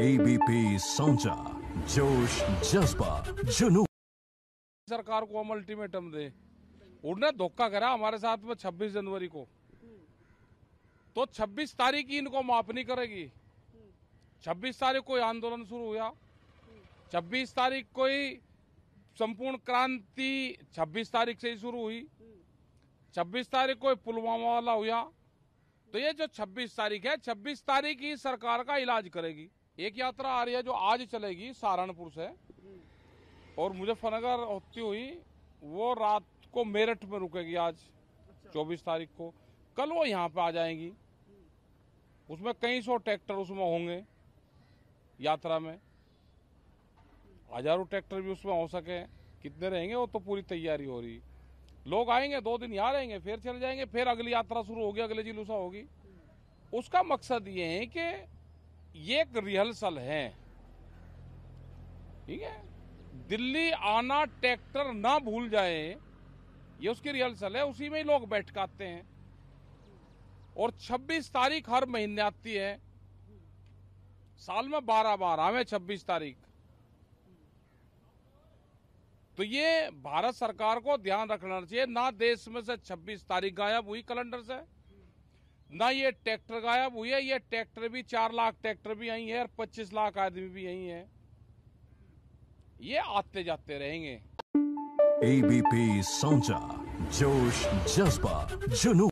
ABP जोश जज्बा सरकार को हम अल्टीमेटम दे उन्हें धोखा करा हमारे साथ में 26 जनवरी को तो 26 तारीख ही इनको माफ नहीं करेगी 26 तारीख को आंदोलन शुरू हुआ 26 तारीख को ही संपूर्ण क्रांति 26 तारीख से ही शुरू हुई 26 तारीख को पुलवामा वाला हुआ तो ये जो 26 तारीख है 26 तारीख ही सरकार का इलाज करेगी एक यात्रा आ रही है जो आज चलेगी सहारनपुर से और मुजफ्फरनगर होती हुई वो रात को मेरठ में रुकेगी आज अच्छा। चौबीस तारीख को कल वो यहाँ पे आ जाएगी उसमें कई सौ ट्रैक्टर उसमें होंगे यात्रा में हजारों ट्रैक्टर भी उसमें हो सके कितने रहेंगे वो तो पूरी तैयारी हो रही लोग आएंगे दो दिन यहाँ रहेंगे फिर चले जाएंगे फिर अगली यात्रा शुरू होगी अगले जिलूसा होगी उसका मकसद ये है कि ये एक रिहर्सल है ठीक है दिल्ली आना ट्रैक्टर ना भूल जाए ये उसकी रिहर्सल है उसी में ही लोग बैठकाते हैं और 26 तारीख हर महीने आती है साल में बारह बार आवे 26 तारीख तो ये भारत सरकार को ध्यान रखना चाहिए ना देश में से 26 तारीख गायब हुई कैलेंडर से ना ये ट्रैक्टर गायब हुई है ये ट्रैक्टर भी चार लाख ट्रैक्टर भी आई है और पच्चीस लाख आदमी भी आई है ये आते जाते रहेंगे एबीपी सोचा जोश जज्बा जुनू